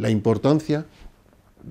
la importancia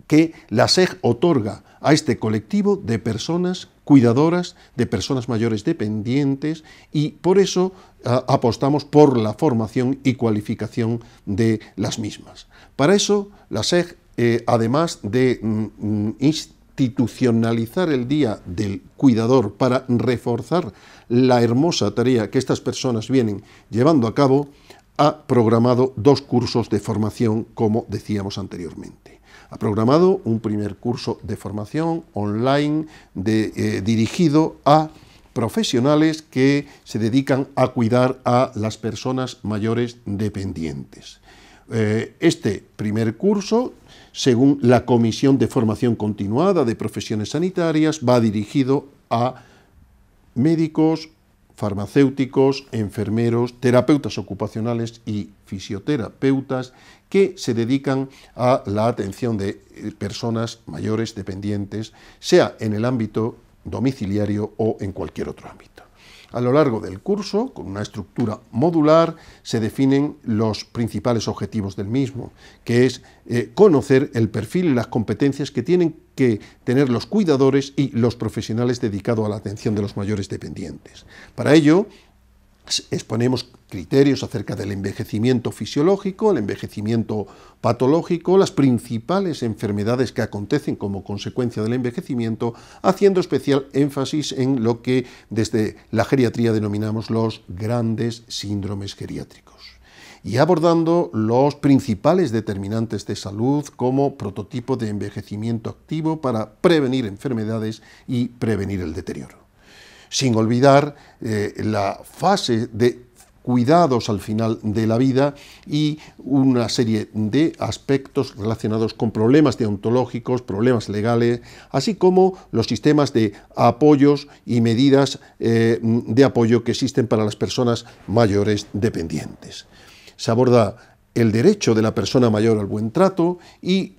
que la SEG otorga a este colectivo de personas cuidadoras, de personas mayores dependientes y por eso ah, apostamos por la formación y cualificación de las mismas. Para eso la SEG, eh, además de mm, institucionalizar el Día del Cuidador para reforzar la hermosa tarea que estas personas vienen llevando a cabo, ha programado dos cursos de formación, como decíamos anteriormente. Ha programado un primer curso de formación online eh, dirigido a profesionales que se dedican a cuidar a las personas mayores dependientes. Eh, este primer curso, según la Comisión de Formación Continuada de Profesiones Sanitarias, va dirigido a médicos, farmacéuticos, enfermeros, terapeutas ocupacionales y fisioterapeutas que se dedican a la atención de eh, personas mayores dependientes, sea en el ámbito domiciliario o en cualquier otro ámbito. A lo largo del curso, con una estructura modular, se definen los principales objetivos del mismo, que es eh, conocer el perfil y las competencias que tienen que tener los cuidadores y los profesionales dedicados a la atención de los mayores dependientes. Para ello, exponemos criterios acerca del envejecimiento fisiológico, el envejecimiento patológico, las principales enfermedades que acontecen como consecuencia del envejecimiento, haciendo especial énfasis en lo que desde la geriatría denominamos los grandes síndromes geriátricos y abordando los principales determinantes de salud como prototipo de envejecimiento activo para prevenir enfermedades y prevenir el deterioro sin olvidar eh, la fase de cuidados al final de la vida y una serie de aspectos relacionados con problemas deontológicos, problemas legales, así como los sistemas de apoyos y medidas eh, de apoyo que existen para las personas mayores dependientes. Se aborda el derecho de la persona mayor al buen trato y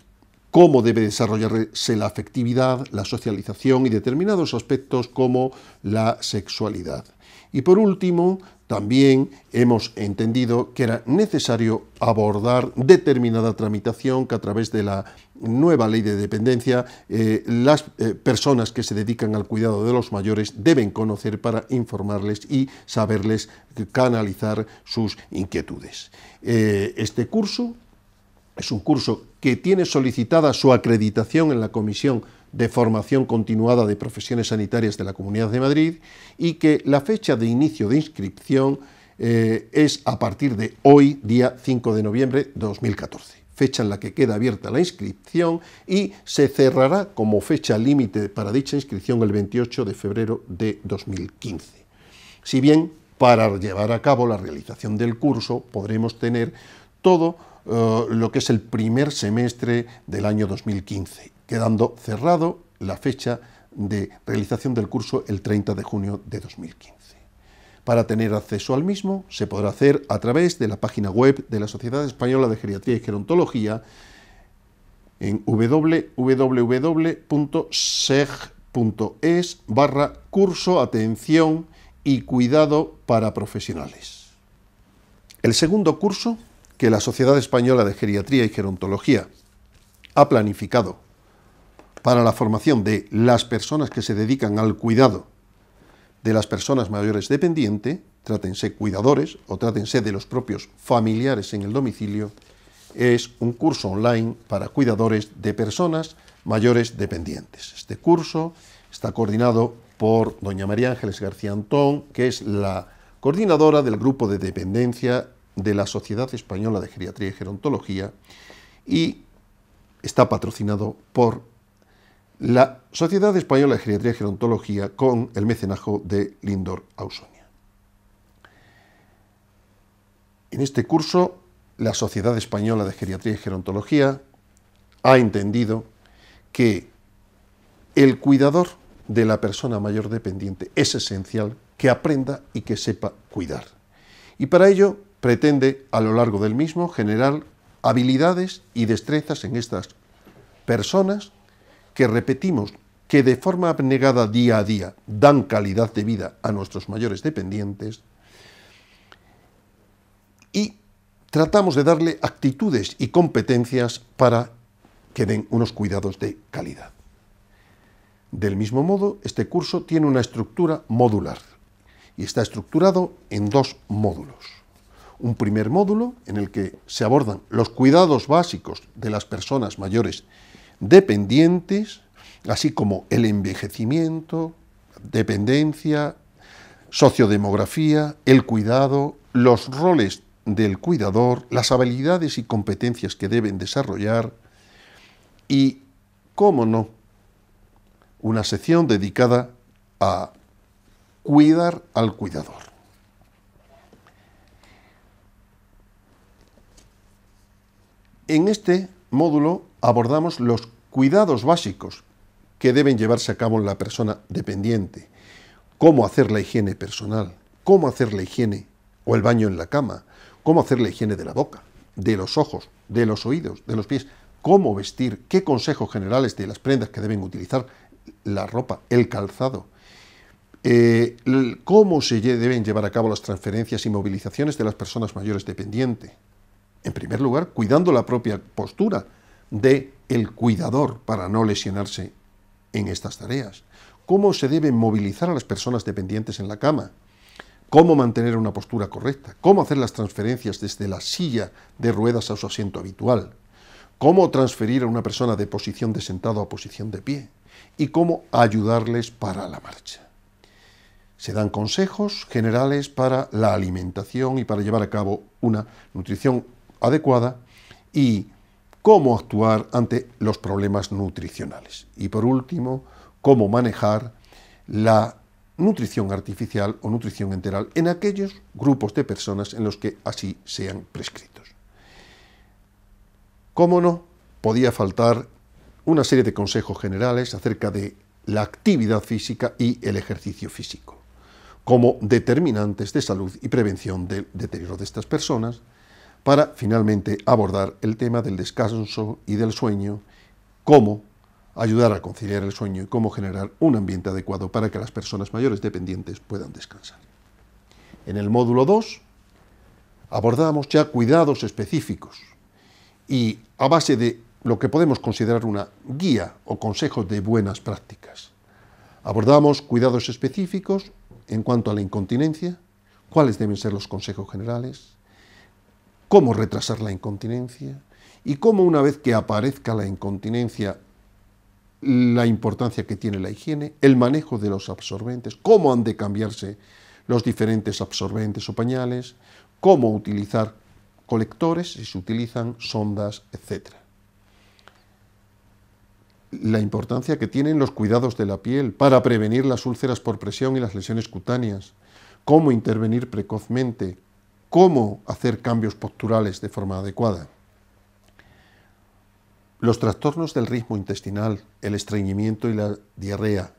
cómo debe desarrollarse la afectividad, la socialización y determinados aspectos como la sexualidad. Y por último, también hemos entendido que era necesario abordar determinada tramitación que a través de la nueva ley de dependencia eh, las eh, personas que se dedican al cuidado de los mayores deben conocer para informarles y saberles canalizar sus inquietudes. Eh, este curso es un curso que tiene solicitada su acreditación en la Comisión de Formación Continuada de Profesiones Sanitarias de la Comunidad de Madrid y que la fecha de inicio de inscripción eh, es a partir de hoy, día 5 de noviembre de 2014 fecha en la que queda abierta la inscripción y se cerrará como fecha límite para dicha inscripción el 28 de febrero de 2015. Si bien para llevar a cabo la realización del curso podremos tener todo eh, lo que es el primer semestre del año 2015, quedando cerrado la fecha de realización del curso el 30 de junio de 2015. Para tener acceso al mismo se podrá hacer a través de la página web de la Sociedad Española de Geriatría y Gerontología en www.seg.es barra curso atención y cuidado para profesionales. El segundo curso que la Sociedad Española de Geriatría y Gerontología ha planificado para la formación de las personas que se dedican al cuidado de las personas mayores dependientes, trátense cuidadores o trátense de los propios familiares en el domicilio, es un curso online para cuidadores de personas mayores dependientes. Este curso está coordinado por doña María Ángeles García Antón, que es la coordinadora del grupo de dependencia de la Sociedad Española de Geriatría y Gerontología y está patrocinado por la Sociedad Española de Geriatría y Gerontología con el mecenajo de Lindor Ausonia. En este curso, la Sociedad Española de Geriatría y Gerontología ha entendido que el cuidador de la persona mayor dependiente es esencial que aprenda y que sepa cuidar. Y para ello pretende a lo largo del mismo generar habilidades y destrezas en estas personas que repetimos que de forma abnegada día a día dan calidad de vida a nuestros mayores dependientes y tratamos de darle actitudes y competencias para que den unos cuidados de calidad. Del mismo modo, este curso tiene una estructura modular y está estructurado en dos módulos un primer módulo en el que se abordan los cuidados básicos de las personas mayores dependientes, así como el envejecimiento, dependencia, sociodemografía, el cuidado, los roles del cuidador, las habilidades y competencias que deben desarrollar y, cómo no, una sección dedicada a cuidar al cuidador. En este módulo abordamos los cuidados básicos que deben llevarse a cabo en la persona dependiente, cómo hacer la higiene personal, cómo hacer la higiene o el baño en la cama, cómo hacer la higiene de la boca, de los ojos, de los oídos, de los pies, cómo vestir, qué consejos generales de las prendas que deben utilizar, la ropa, el calzado, eh, cómo se deben llevar a cabo las transferencias y movilizaciones de las personas mayores dependientes en primer lugar, cuidando la propia postura de el cuidador para no lesionarse en estas tareas. Cómo se deben movilizar a las personas dependientes en la cama. Cómo mantener una postura correcta. Cómo hacer las transferencias desde la silla de ruedas a su asiento habitual. Cómo transferir a una persona de posición de sentado a posición de pie. Y cómo ayudarles para la marcha. Se dan consejos generales para la alimentación y para llevar a cabo una nutrición adecuada y cómo actuar ante los problemas nutricionales. Y por último, cómo manejar la nutrición artificial o nutrición enteral en aquellos grupos de personas en los que así sean prescritos. Cómo no, podía faltar una serie de consejos generales acerca de la actividad física y el ejercicio físico como determinantes de salud y prevención del deterioro de estas personas, para finalmente abordar el tema del descanso y del sueño, cómo ayudar a conciliar el sueño y cómo generar un ambiente adecuado para que las personas mayores dependientes puedan descansar. En el módulo 2 abordamos ya cuidados específicos y a base de lo que podemos considerar una guía o consejos de buenas prácticas. Abordamos cuidados específicos en cuanto a la incontinencia, cuáles deben ser los consejos generales, cómo retrasar la incontinencia y cómo una vez que aparezca la incontinencia, la importancia que tiene la higiene, el manejo de los absorbentes, cómo han de cambiarse los diferentes absorbentes o pañales, cómo utilizar colectores, si se utilizan sondas, etc. La importancia que tienen los cuidados de la piel para prevenir las úlceras por presión y las lesiones cutáneas, cómo intervenir precozmente, cómo hacer cambios posturales de forma adecuada. Los trastornos del ritmo intestinal, el estreñimiento y la diarrea,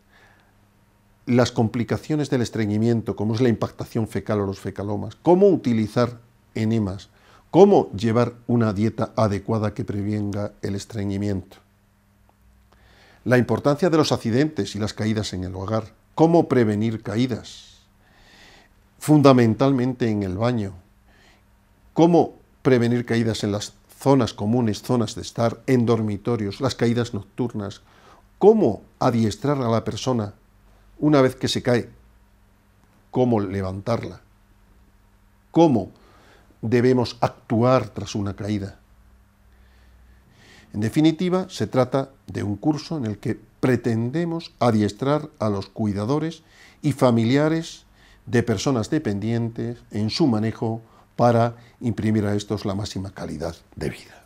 las complicaciones del estreñimiento, como es la impactación fecal o los fecalomas, cómo utilizar enemas, cómo llevar una dieta adecuada que prevenga el estreñimiento, la importancia de los accidentes y las caídas en el hogar, cómo prevenir caídas, fundamentalmente en el baño. ¿Cómo prevenir caídas en las zonas comunes, zonas de estar, en dormitorios, las caídas nocturnas? ¿Cómo adiestrar a la persona una vez que se cae? ¿Cómo levantarla? ¿Cómo debemos actuar tras una caída? En definitiva, se trata de un curso en el que pretendemos adiestrar a los cuidadores y familiares de personas dependientes en su manejo para imprimir a estos la máxima calidad de vida.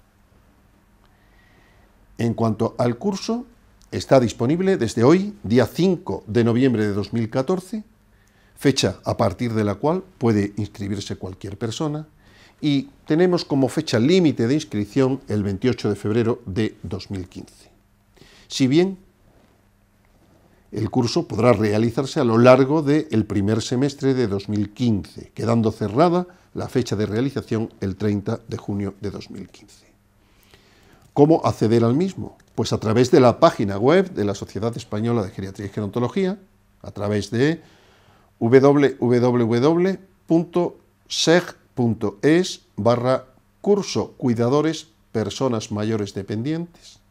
En cuanto al curso, está disponible desde hoy, día 5 de noviembre de 2014, fecha a partir de la cual puede inscribirse cualquier persona, y tenemos como fecha límite de inscripción el 28 de febrero de 2015. Si bien el curso podrá realizarse a lo largo del primer semestre de 2015, quedando cerrada la fecha de realización el 30 de junio de 2015. ¿Cómo acceder al mismo? Pues a través de la página web de la Sociedad Española de Geriatría y Gerontología, a través de www.seg.es barra curso cuidadores personas mayores dependientes.